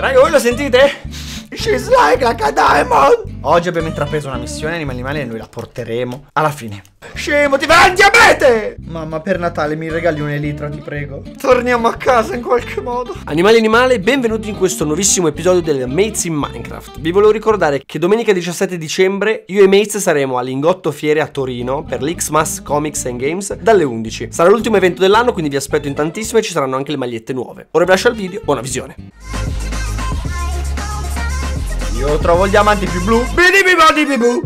Raga, voi lo sentite? She's like a diamond! Oggi abbiamo intrapreso una missione animali animali e noi la porteremo alla fine. Scemo, ti verrà il diabete! Mamma, per Natale mi regali un'elitra, ti prego. Torniamo a casa in qualche modo. Animali animali, benvenuti in questo nuovissimo episodio del Mates in Minecraft. Vi volevo ricordare che domenica 17 dicembre io e Mates saremo all'Ingotto Fiere a Torino per l'Xmas Comics and Games dalle 11. Sarà l'ultimo evento dell'anno, quindi vi aspetto in tantissime e ci saranno anche le magliette nuove. Ora vi lascio al video, buona visione. Io trovo il diamante più blu. Bidibibadibibù.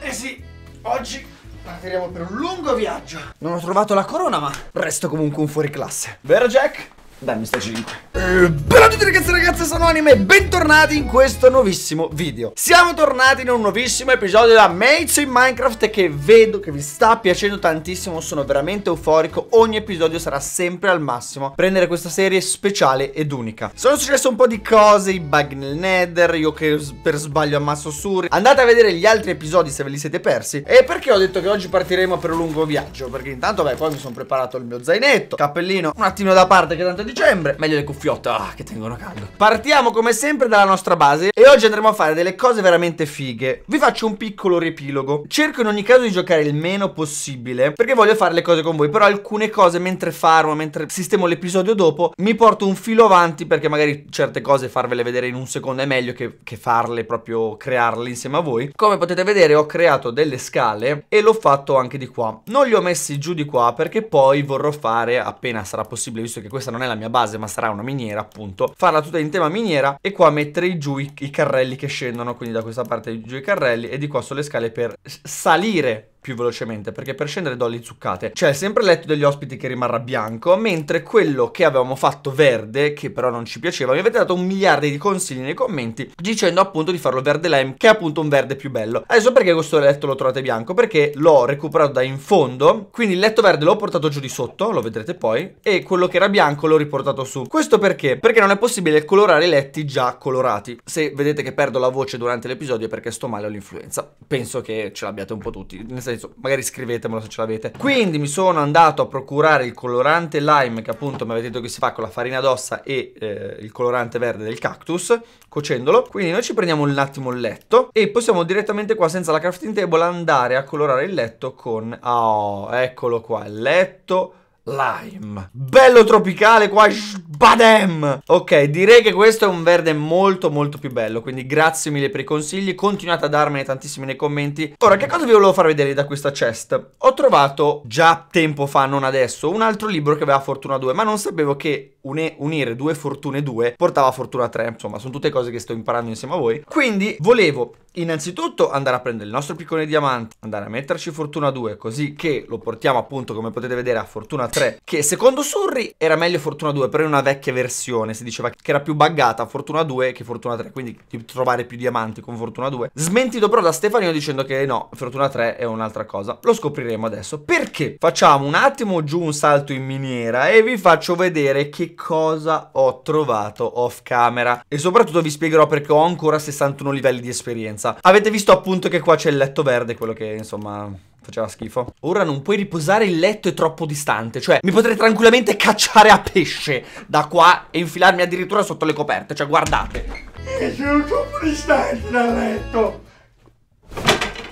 Eh sì, oggi partiremo per un lungo viaggio. Non ho trovato la corona, ma resto comunque un fuoriclasse. Vero Jack? Dai, mi sta 5. Eh, Bella a tutti ragazzi e ragazze, sono Anime e bentornati in questo nuovissimo video. Siamo tornati in un nuovissimo episodio da Mates in Minecraft che vedo che vi sta piacendo tantissimo, sono veramente euforico. Ogni episodio sarà sempre al massimo prendere questa serie speciale ed unica. Sono successe un po' di cose, i bug nel nether, io che per sbaglio ammazzo Suri. Andate a vedere gli altri episodi se ve li siete persi. E perché ho detto che oggi partiremo per un lungo viaggio? Perché intanto, beh, poi mi sono preparato il mio zainetto, cappellino, un attimo da parte che tanto dicembre. Meglio le cuffiotte, ah, che tengono caldo. Partiamo come sempre dalla nostra base e oggi andremo a fare delle cose veramente fighe. Vi faccio un piccolo riepilogo. Cerco in ogni caso di giocare il meno possibile perché voglio fare le cose con voi, però alcune cose mentre farmo, mentre sistemo l'episodio dopo, mi porto un filo avanti perché magari certe cose farvele vedere in un secondo è meglio che, che farle proprio crearle insieme a voi. Come potete vedere ho creato delle scale e l'ho fatto anche di qua. Non li ho messi giù di qua perché poi vorrò fare appena sarà possibile, visto che questa non è la la mia base ma sarà una miniera appunto, farla tutta in tema miniera e qua mettere giù i, i carrelli che scendono, quindi da questa parte giù i carrelli e di qua sono le scale per salire più velocemente perché per scendere do le zuccate. C'è cioè, sempre il letto degli ospiti che rimarrà bianco, mentre quello che avevamo fatto verde, che però non ci piaceva, mi avete dato un miliardo di consigli nei commenti dicendo appunto di farlo verde lime, che è appunto un verde più bello. Adesso perché questo letto lo trovate bianco? Perché l'ho recuperato da in fondo, quindi il letto verde l'ho portato giù di sotto, lo vedrete poi, e quello che era bianco l'ho riportato su. Questo perché? Perché non è possibile colorare i letti già colorati. Se vedete che perdo la voce durante l'episodio è perché sto male all'influenza. Penso che ce l'abbiate un po' tutti, nel senso adesso magari scrivetemelo se ce l'avete. Quindi mi sono andato a procurare il colorante lime che appunto mi avete detto che si fa con la farina d'ossa e eh, il colorante verde del cactus, cuocendolo. Quindi noi ci prendiamo un attimo il letto e possiamo direttamente qua senza la crafting table andare a colorare il letto con... Oh, eccolo qua, il letto Lime. Bello tropicale qua, badem! Ok, direi che questo è un verde molto molto più bello, quindi grazie mille per i consigli, continuate a darmene tantissimi nei commenti. Ora, che cosa vi volevo far vedere da questa chest? Ho trovato, già tempo fa, non adesso, un altro libro che aveva Fortuna 2, ma non sapevo che une, unire due fortune due portava fortuna 3. Insomma, sono tutte cose che sto imparando insieme a voi. Quindi volevo innanzitutto andare a prendere il nostro piccone di diamanti, andare a metterci fortuna 2, così che lo portiamo appunto, come potete vedere, a fortuna 3, che secondo Surry era meglio fortuna 2, però in una vecchia versione si diceva che era più buggata fortuna 2 che fortuna 3, quindi di trovare più diamanti con fortuna 2. Smentito però da Stefanino dicendo che no, fortuna 3 è un'altra cosa. Lo scopriremo adesso. Perché? Facciamo un attimo giù un salto in miniera e vi faccio vedere che cosa ho trovato off camera e soprattutto vi spiegherò perché ho ancora 61 livelli di esperienza. Avete visto appunto che qua c'è il letto verde, quello che insomma faceva schifo. Ora non puoi riposare, il letto è troppo distante, cioè mi potrei tranquillamente cacciare a pesce da qua e infilarmi addirittura sotto le coperte, cioè guardate. Io sono troppo distante dal letto.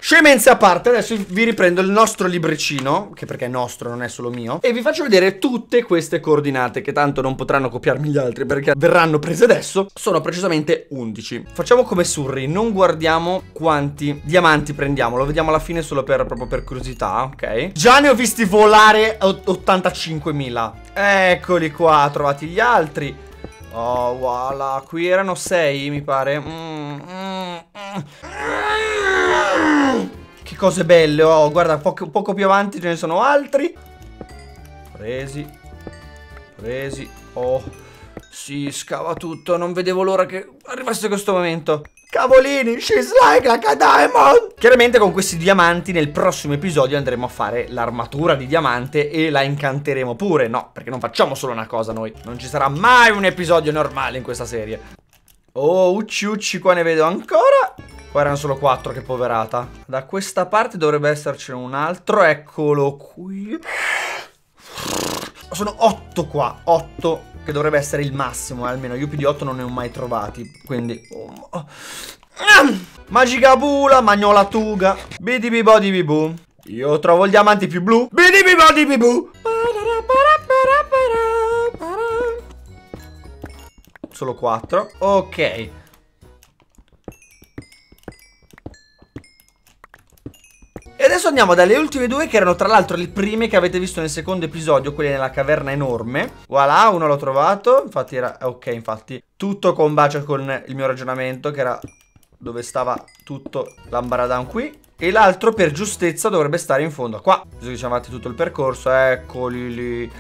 Scemenze a parte, adesso vi riprendo il nostro libricino, che perché è nostro, non è solo mio, e vi faccio vedere tutte queste coordinate, che tanto non potranno copiarmi gli altri perché verranno prese adesso. Sono precisamente 11. Facciamo come Surri, non guardiamo quanti diamanti prendiamo, lo vediamo alla fine solo per, proprio per curiosità, ok? Già ne ho visti volare 85.000. Eccoli qua, trovati gli altri. Oh, voilà, qui erano 6 mi pare. Mm, mm, mm cose belle. Oh, guarda, poco, poco più avanti ce ne sono altri. Presi. Presi. Oh. Si scava tutto. Non vedevo l'ora che arrivasse questo momento. Cavolini, she's like, like a diamond! Chiaramente con questi diamanti nel prossimo episodio andremo a fare l'armatura di diamante e la incanteremo pure. No, perché non facciamo solo una cosa noi. Non ci sarà mai un episodio normale in questa serie. Oh, ucci ucci qua ne vedo ancora. O erano solo quattro, che poverata. Da questa parte dovrebbe esserci un altro. Eccolo qui. Sono otto qua. Otto, che dovrebbe essere il massimo. Eh, almeno io più di otto non ne ho mai trovati. Quindi... Oh. Magicabula, magnolotuga. Bidibibodibibu. Io trovo il diamante più blu. Bidibibodibibu. Solo quattro. Ok. adesso andiamo dalle ultime due che erano tra l'altro le prime che avete visto nel secondo episodio, quelle nella caverna enorme. Voilà, uno l'ho trovato, infatti era... ok, infatti tutto combacia con il mio ragionamento che era dove stava tutto l'ambaradan qui. E l'altro per giustezza dovrebbe stare in fondo qua. Visto che siamo avanti tutto il percorso, eccoli lì.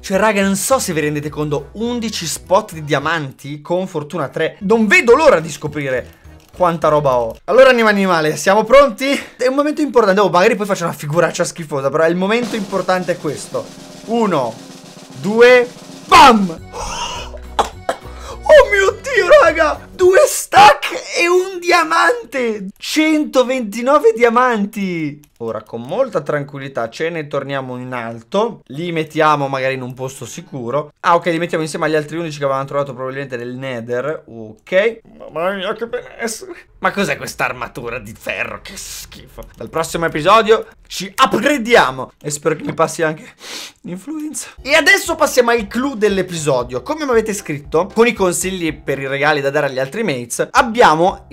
Cioè raga non so se vi rendete conto 11 spot di diamanti con fortuna 3 Non vedo l'ora di scoprire quanta roba ho. Allora, anima animale, siamo pronti? È un momento importante. Oh, magari poi faccio una figuraccia schifosa, però il momento importante è questo. Uno, due, BAM! Oh mio Dio, raga! Due stacchi! Fuck! È un diamante! 129 diamanti! Ora con molta tranquillità ce ne torniamo in alto, li mettiamo magari in un posto sicuro. Ah ok, li mettiamo insieme agli altri 11 che avevamo trovato probabilmente nel nether, ok. Mamma mia che benessere! Ma cos'è quest'armatura di ferro? Che schifo! Dal prossimo episodio ci upgradiamo e spero che mi passi anche l'influenza. E adesso passiamo al clou dell'episodio. Come mi avete scritto, con i consigli per i regali da dare agli altri mates, abbiamo abbiamo,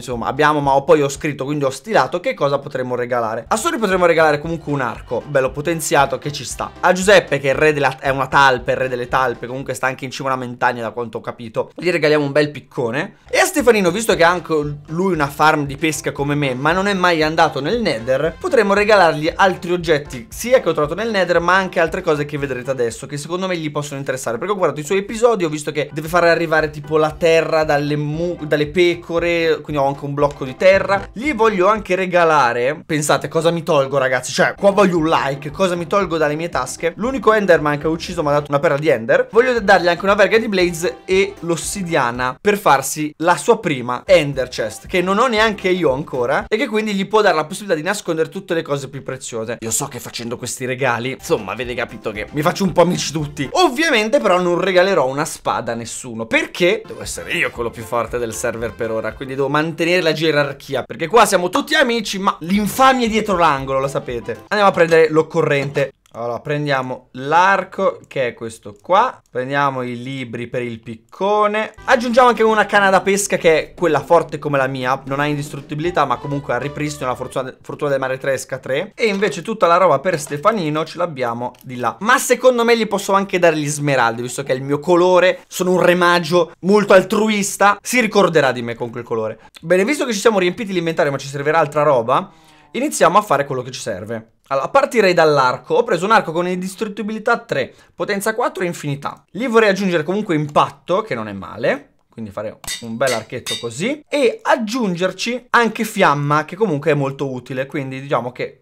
insomma abbiamo ma poi ho scritto quindi ho stilato che cosa potremmo regalare. A Sori potremmo regalare comunque un arco, bello potenziato che ci sta. A Giuseppe che è, re della, è una talpe, il re delle talpe, comunque sta anche in cima a una montagna da quanto ho capito, gli regaliamo un bel piccone. E a Stefanino visto che ha anche lui una farm di pesca come me ma non è mai andato nel nether, potremmo regalargli altri oggetti sia che ho trovato nel nether ma anche altre cose che vedrete adesso che secondo me gli possono interessare perché ho guardato i suoi episodi ho visto che deve far arrivare tipo la terra dalle, mu dalle le pecore, quindi ho anche un blocco di terra. Gli voglio anche regalare, pensate cosa mi tolgo ragazzi, cioè qua voglio un like, cosa mi tolgo dalle mie tasche. L'unico Enderman che ho ucciso mi ha dato una perla di Ender. Voglio dargli anche una verga di Blaze e l'ossidiana per farsi la sua prima Ender Chest, che non ho neanche io ancora e che quindi gli può dare la possibilità di nascondere tutte le cose più preziose. Io so che facendo questi regali, insomma, avete capito che mi faccio un po' amici tutti. Ovviamente però non regalerò una spada a nessuno, perché devo essere io quello più forte del server server per ora, quindi devo mantenere la gerarchia, perché qua siamo tutti amici, ma l'infamia è dietro l'angolo, lo sapete. Andiamo a prendere l'occorrente. Allora, prendiamo l'arco, che è questo qua. Prendiamo i libri per il piccone. Aggiungiamo anche una canna da pesca, che è quella forte come la mia. Non ha indistruttibilità, ma comunque ha ripristino la fortuna, del mare 3 esca 3 E invece tutta la roba per Stefanino ce l'abbiamo di là. Ma secondo me gli posso anche dare gli smeraldi, visto che è il mio colore. Sono un remaggio molto altruista. Si ricorderà di me con quel colore. Bene, visto che ci siamo riempiti l'inventario, ma ci servirà altra roba... Iniziamo a fare quello che ci serve. Allora, partirei dall'arco. Ho preso un arco con indistruttibilità 3, potenza 4 e infinità. Lì vorrei aggiungere comunque impatto, che non è male. Quindi fare un bel archetto così. E aggiungerci anche fiamma, che comunque è molto utile. Quindi diciamo che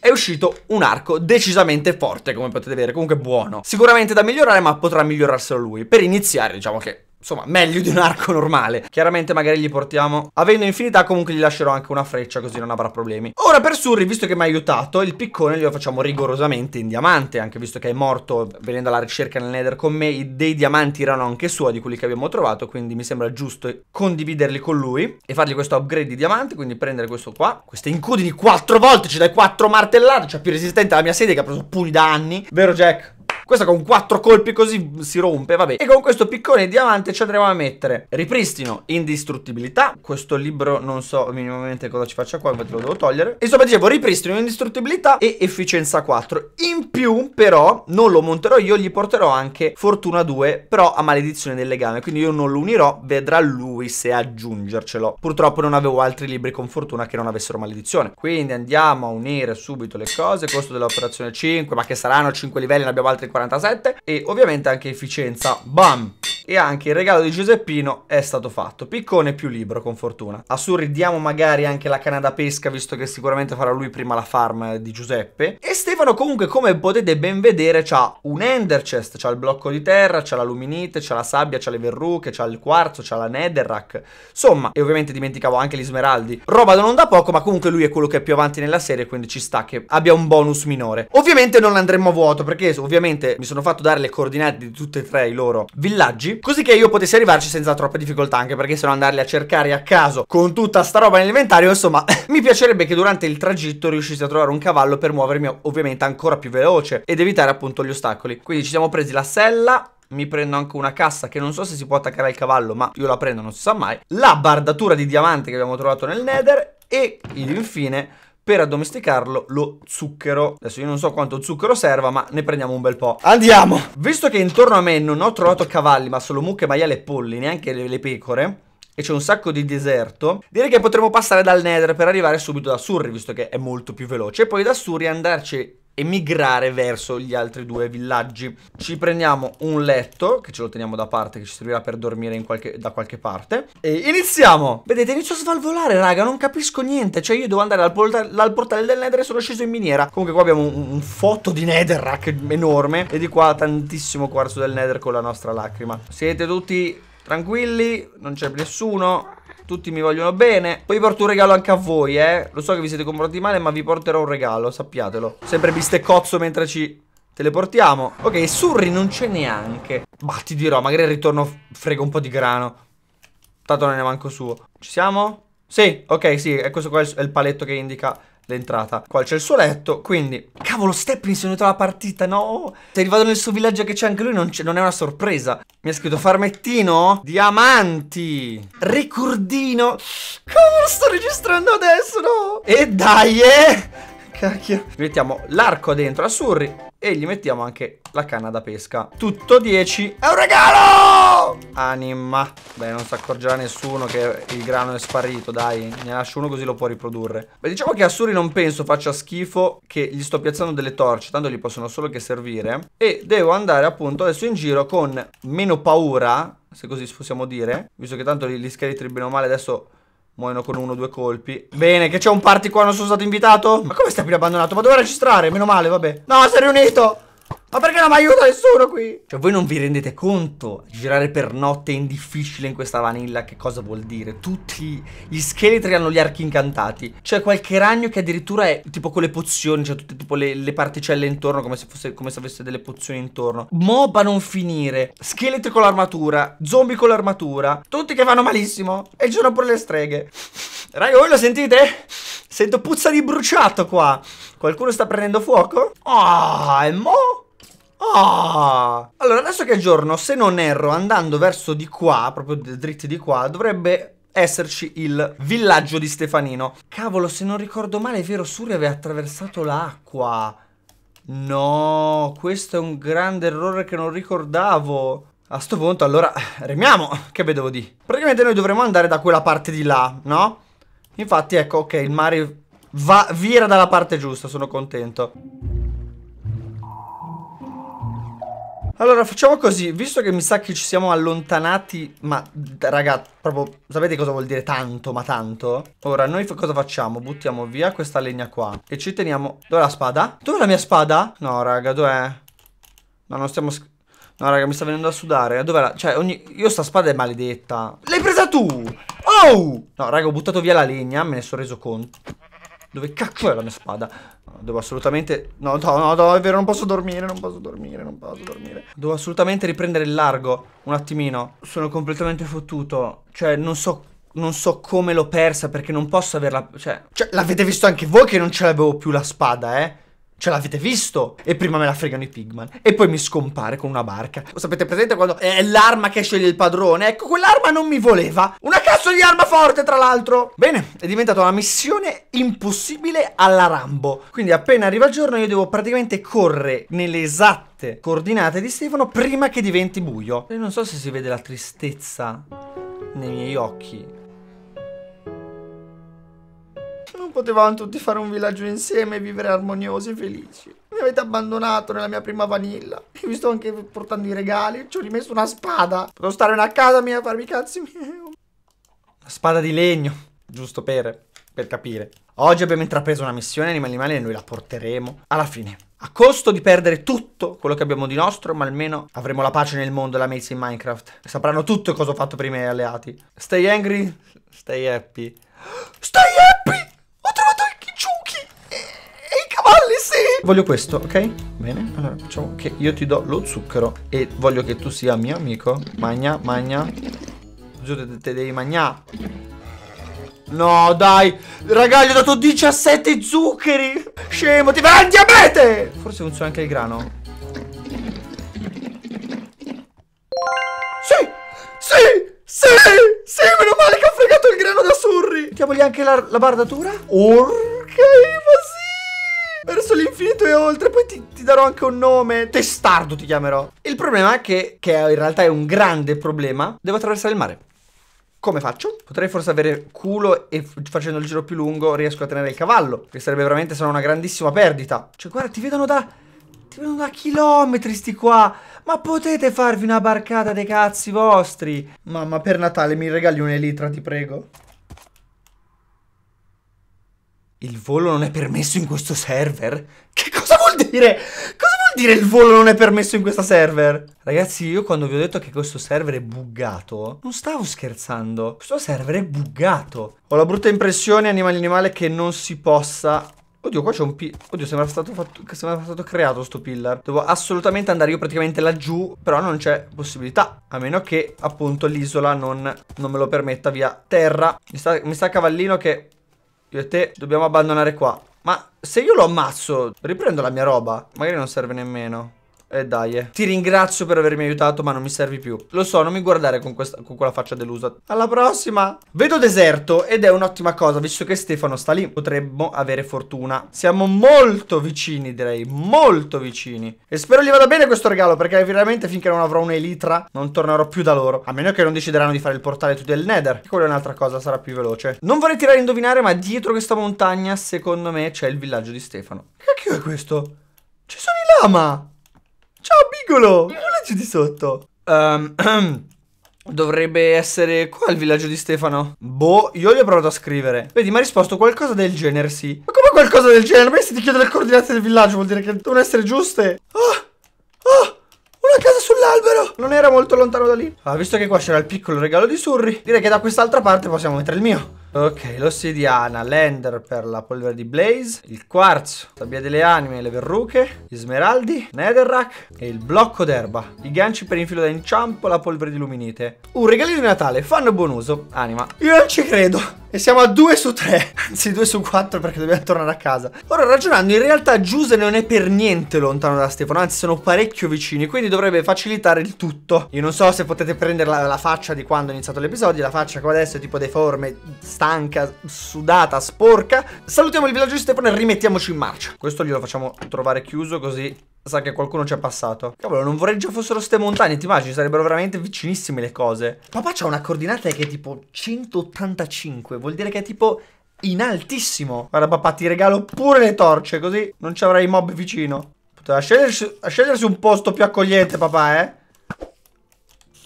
è uscito un arco decisamente forte, come potete vedere. Comunque buono. Sicuramente da migliorare, ma potrà migliorarselo lui. Per iniziare, diciamo che Insomma, meglio di un arco normale. Chiaramente magari gli portiamo... Avendo infinità comunque gli lascerò anche una freccia così non avrà problemi. Ora per Surri, visto che mi ha aiutato, il piccone glielo facciamo rigorosamente in diamante. Anche visto che è morto venendo alla ricerca nel nether con me, dei diamanti erano anche suoi di quelli che abbiamo trovato. Quindi mi sembra giusto condividerli con lui e fargli questo upgrade di diamante. Quindi prendere questo qua. Queste incudini quattro volte, ci dai quattro martellate. Cioè più resistente alla mia sedia che ha preso pugni da anni. Vero Jack? Questa con quattro colpi così si rompe, vabbè. E con questo piccone di diamante ci andremo a mettere ripristino, indistruttibilità. Questo libro non so minimamente cosa ci faccia qua, infatti lo devo togliere. insomma dicevo ripristino, indistruttibilità e efficienza 4. In più però non lo monterò io, gli porterò anche fortuna 2, però a maledizione del legame. Quindi io non lo unirò, vedrà lui se aggiungercelo. Purtroppo non avevo altri libri con fortuna che non avessero maledizione. Quindi andiamo a unire subito le cose. Costo dell'operazione 5, ma che saranno 5 livelli, ne abbiamo altri 40. 47 e ovviamente anche efficienza. Bam! e anche il regalo di Giuseppino è stato fatto. Piccone più libro, con fortuna. Assurridiamo magari anche la canna da pesca, visto che sicuramente farà lui prima la farm di Giuseppe. E Stefano comunque, come potete ben vedere, ha un ender chest, c'ha il blocco di terra, c'ha la luminite, c'ha la sabbia, c'ha le verruche, c'ha il quarzo, c'ha la netherrack. Insomma, e ovviamente dimenticavo anche gli smeraldi. Roba da non da poco, ma comunque lui è quello che è più avanti nella serie, quindi ci sta che abbia un bonus minore. Ovviamente non andremo a vuoto, perché ovviamente mi sono fatto dare le coordinate di tutti e tre i loro villaggi così che io potessi arrivarci senza troppe difficoltà, anche perché se no andarli a cercare a caso con tutta sta roba nell'inventario, insomma, mi piacerebbe che durante il tragitto riuscissi a trovare un cavallo per muovermi ovviamente ancora più veloce ed evitare appunto gli ostacoli. Quindi ci siamo presi la sella, mi prendo anche una cassa che non so se si può attaccare al cavallo, ma io la prendo, non si sa mai. La bardatura di diamante che abbiamo trovato nel nether e infine per addomesticarlo lo zucchero. Adesso io non so quanto zucchero serva, ma ne prendiamo un bel po'. Andiamo! Visto che intorno a me non ho trovato cavalli, ma solo mucche, maiale e polli, neanche le, le pecore, e c'è un sacco di deserto, direi che potremmo passare dal Nether per arrivare subito da Surri, visto che è molto più veloce, e poi da Surri andarci e migrare verso gli altri due villaggi. Ci prendiamo un letto, che ce lo teniamo da parte, che ci servirà per dormire qualche, da qualche parte. E iniziamo! Vedete, inizio a svalvolare, raga, non capisco niente. Cioè, io devo andare al portale, dal portale del Nether e sono sceso in miniera. Comunque qua abbiamo un, un foto di Netherrack enorme. E di qua tantissimo quarzo del Nether con la nostra lacrima. Siete tutti tranquilli, non c'è nessuno. Tutti mi vogliono bene Poi porto un regalo anche a voi, eh Lo so che vi siete comprati male, ma vi porterò un regalo, sappiatelo Sempre bisteccozzo mentre ci teleportiamo Ok, Surri non c'è neanche Ma ti dirò, magari al ritorno frega un po' di grano Tanto non ne manco suo Ci siamo? Sì, ok, sì, questo qua è il paletto che indica l'entrata. Qua c'è il suo letto, quindi... Cavolo, Steppi si è unito alla partita, no! Se arrivato nel suo villaggio che c'è anche lui, non, è, non è una sorpresa. Mi ha scritto Farmettino, Diamanti, Ricordino. Cavolo, sto registrando adesso, no? E dai, eh! Cacchio. Gli mettiamo l'arco dentro a Surry e gli mettiamo anche la canna da pesca. Tutto 10. È un regalo! Anima. Beh, non si accorgerà nessuno che il grano è sparito, dai. Ne lascio uno così lo può riprodurre. Beh, diciamo che a Surry non penso faccia schifo che gli sto piazzando delle torce, tanto gli possono solo che servire. E devo andare appunto adesso in giro con meno paura, se così possiamo dire, visto che tanto gli scheletri bene o male adesso Muoiono con uno o due colpi. Bene, che c'è un party qua, non sono stato invitato? Ma come stai qui abbandonato? Ma dove registrare? Meno male, vabbè. No, si è riunito! Ma perché non mi aiuta nessuno qui? Cioè voi non vi rendete conto Girare per notte in difficile in questa vanilla Che cosa vuol dire? Tutti gli scheletri hanno gli archi incantati C'è qualche ragno che addirittura è tipo con le pozioni Cioè tutte tipo le, le particelle intorno come se, fosse, come se avesse delle pozioni intorno Mob a non finire Scheletri con l'armatura Zombie con l'armatura Tutti che vanno malissimo E c'erano pure le streghe Raga voi lo sentite? Sento puzza di bruciato qua Qualcuno sta prendendo fuoco? Ah, oh, e mo'? Ah! Allora, adesso che è giorno, se non erro, andando verso di qua, proprio dritti di qua, dovrebbe esserci il villaggio di Stefanino. Cavolo, se non ricordo male, è vero, Suri aveva attraversato l'acqua. No, questo è un grande errore che non ricordavo. A sto punto, allora, remiamo, che vedevo di? Praticamente noi dovremmo andare da quella parte di là, no? Infatti, ecco, ok, il mare va, vira dalla parte giusta, sono contento. Allora facciamo così, visto che mi sa che ci siamo allontanati, ma raga, proprio, sapete cosa vuol dire tanto, ma tanto? Ora, noi cosa facciamo? Buttiamo via questa legna qua e ci teniamo... Dov'è la spada? Dov'è la mia spada? No raga, dov'è? No, non stiamo... No raga, mi sta venendo a sudare, eh, dov'è la... Cioè, ogni... Io sta spada è maledetta L'hai presa tu! Oh! No raga, ho buttato via la legna, me ne sono reso conto dove cacchio è la mia spada? Devo assolutamente... No, no, no, no, è vero, non posso dormire, non posso dormire, non posso dormire. Devo assolutamente riprendere il largo, un attimino. Sono completamente fottuto. Cioè, non so non so come l'ho persa perché non posso averla. Cioè, cioè l'avete visto anche voi che non ce l'avevo più la spada, eh? Ce l'avete visto? E prima me la fregano i pigman. E poi mi scompare con una barca. Lo sapete presente quando è l'arma che sceglie il padrone? Ecco, quell'arma non mi voleva. Una cazzo di arma forte, tra l'altro. Bene, è diventata una missione impossibile alla Rambo. Quindi appena arriva il giorno io devo praticamente correre nelle esatte coordinate di Stefano prima che diventi buio. E non so se si vede la tristezza nei miei occhi potevamo tutti fare un villaggio insieme e vivere armoniosi e felici. Mi avete abbandonato nella mia prima vanilla. Vi sto anche portando i regali. Ci ho rimesso una spada. Devo stare a casa mia a farmi i cazzi miei. Una spada di legno. Giusto per, per capire. Oggi abbiamo intrapreso una missione animali animali e noi la porteremo alla fine. A costo di perdere tutto quello che abbiamo di nostro, ma almeno avremo la pace nel mondo e la mezza in Minecraft. Sapranno tutto cosa ho fatto prima i miei alleati. Stay angry, stay happy. Stay happy! sì! Voglio questo, ok? Bene, allora facciamo che io ti do lo zucchero e voglio che tu sia mio amico. Magna, magna. Giù te, te devi magnà. No, dai. Raga, gli ho dato 17 zuccheri. Scemo, ti verrà il diabete! Forse funziona anche il grano. Sì! Sì! Sì! Sì, meno male che ho fregato il grano da surri! Mettiamogli anche la, la bardatura. Orca, ma sì! verso l'infinito e oltre. Poi ti, ti, darò anche un nome. Testardo ti chiamerò. Il problema è che, che in realtà è un grande problema, devo attraversare il mare. Come faccio? Potrei forse avere culo e facendo il giro più lungo riesco a tenere il cavallo, che sarebbe veramente solo una grandissima perdita. Cioè, guarda, ti vedono da... ti vedono da chilometri sti qua! Ma potete farvi una barcata dei cazzi vostri? Mamma, per Natale mi regali un'elitra, ti prego. Il volo non è permesso in questo server? Che cosa vuol dire? Cosa vuol dire il volo non è permesso in questo server? Ragazzi, io quando vi ho detto che questo server è buggato, non stavo scherzando. Questo server è buggato. Ho la brutta impressione, animale animale, che non si possa Oddio, qua c'è un pillar. Oddio, sembra stato, fatto... sembra stato creato sto pillar. Devo assolutamente andare io praticamente laggiù, però non c'è possibilità. A meno che, appunto, l'isola non... non, me lo permetta via terra. Mi sta... mi sta, a cavallino che io e te dobbiamo abbandonare qua. Ma se io lo ammazzo, riprendo la mia roba? Magari non serve nemmeno. E eh, dai eh. Ti ringrazio per avermi aiutato ma non mi servi più Lo so non mi guardare con, questa, con quella faccia delusa Alla prossima Vedo deserto ed è un'ottima cosa Visto che Stefano sta lì potremmo avere fortuna Siamo molto vicini direi Molto vicini E spero gli vada bene questo regalo Perché veramente finché non avrò un'elitra Non tornerò più da loro A meno che non decideranno di fare il portale tutto del nether Quella è un'altra cosa sarà più veloce Non vorrei tirare a indovinare ma dietro questa montagna Secondo me c'è il villaggio di Stefano Che cacchio è questo? Ci sono i lama! piccolo! Il villaggio di sotto. Um, Dovrebbe essere qua il villaggio di Stefano. Boh, io gli ho provato a scrivere. Vedi, mi ha risposto qualcosa del genere, sì. Ma come qualcosa del genere? Ma se ti chiedo le coordinate del villaggio vuol dire che devono essere giuste. Ah! regalo Non era molto lontano da lì Ah, visto che qua c'era il piccolo regalo di Surry, Direi che da quest'altra parte possiamo mettere il mio Ok, l'ossidiana, l'ender per la polvere di Blaze, il quarzo, la via delle anime, le verruche, gli smeraldi, netherrack e il blocco d'erba, i ganci per infilo da inciampo, la polvere di luminite. Un regalino di Natale, fanno buon uso, anima. Io non ci credo. E siamo a 2 su 3 Anzi 2 su 4 perché dobbiamo tornare a casa Ora ragionando in realtà Giuse non è per niente lontano da Stefano Anzi sono parecchio vicini Quindi dovrebbe facilitare il tutto Io non so se potete prendere la, la faccia di quando ho iniziato l'episodio La faccia che adesso è tipo deforme Stanca, sudata, sporca Salutiamo il villaggio di Stefano e rimettiamoci in marcia Questo glielo facciamo trovare chiuso così sa che qualcuno ci è passato. Cavolo, non vorrei già fossero ste montagne, ti immagini? Sarebbero veramente vicinissime le cose. Papà c'ha una coordinata che è tipo 185, vuol dire che è tipo in altissimo. Guarda papà, ti regalo pure le torce, così non ci avrai i mob vicino. Poteva scegliersi, scegliersi un posto più accogliente, papà, eh?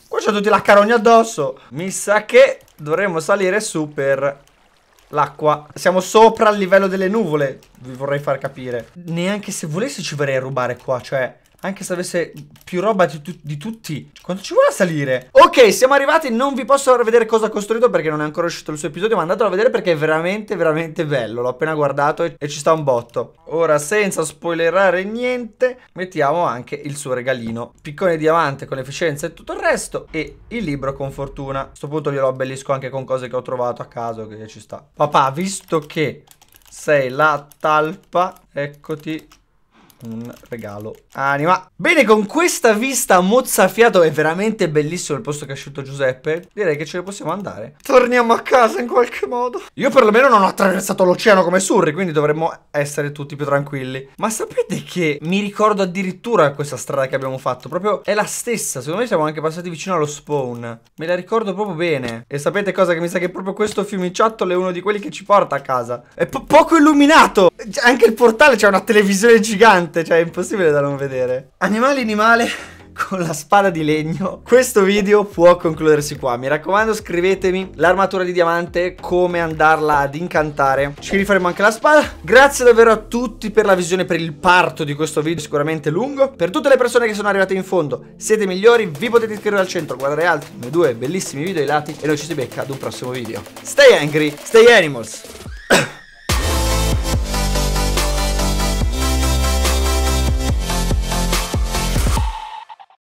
Qua c'è tutti la carogna addosso. Mi sa che dovremmo salire su per l'acqua. Siamo sopra il livello delle nuvole, vi vorrei far capire. Neanche se volessi ci vorrei rubare qua, cioè... Anche se avesse più roba di, tu di tutti Quanto ci vuole salire? Ok siamo arrivati Non vi posso far vedere cosa ha costruito Perché non è ancora uscito il suo episodio Ma andatelo a vedere perché è veramente veramente bello L'ho appena guardato e, e ci sta un botto Ora senza spoilerare niente Mettiamo anche il suo regalino Piccone diamante con efficienza e tutto il resto E il libro con fortuna A questo punto glielo abbellisco anche con cose che ho trovato a caso Che ci sta Papà visto che sei la talpa Eccoti un regalo anima. Bene, con questa vista mozzafiato è veramente bellissimo il posto che ha scelto Giuseppe. Direi che ce ne possiamo andare. Torniamo a casa in qualche modo. Io perlomeno non ho attraversato l'oceano come Surry quindi dovremmo essere tutti più tranquilli. Ma sapete che mi ricordo addirittura questa strada che abbiamo fatto? Proprio è la stessa. Secondo me siamo anche passati vicino allo spawn. Me la ricordo proprio bene. E sapete cosa? Che mi sa che proprio questo fiumiciattolo è uno di quelli che ci porta a casa. È po poco illuminato. Anche il portale c'è una televisione gigante gigante, cioè è impossibile da non vedere. Animale animale con la spada di legno questo video può concludersi qua mi raccomando scrivetemi l'armatura di diamante come andarla ad incantare ci rifaremo anche la spada grazie davvero a tutti per la visione per il parto di questo video sicuramente lungo per tutte le persone che sono arrivate in fondo siete migliori vi potete iscrivere al centro guardare altri miei due bellissimi video ai lati e noi ci si becca ad un prossimo video stay angry stay animals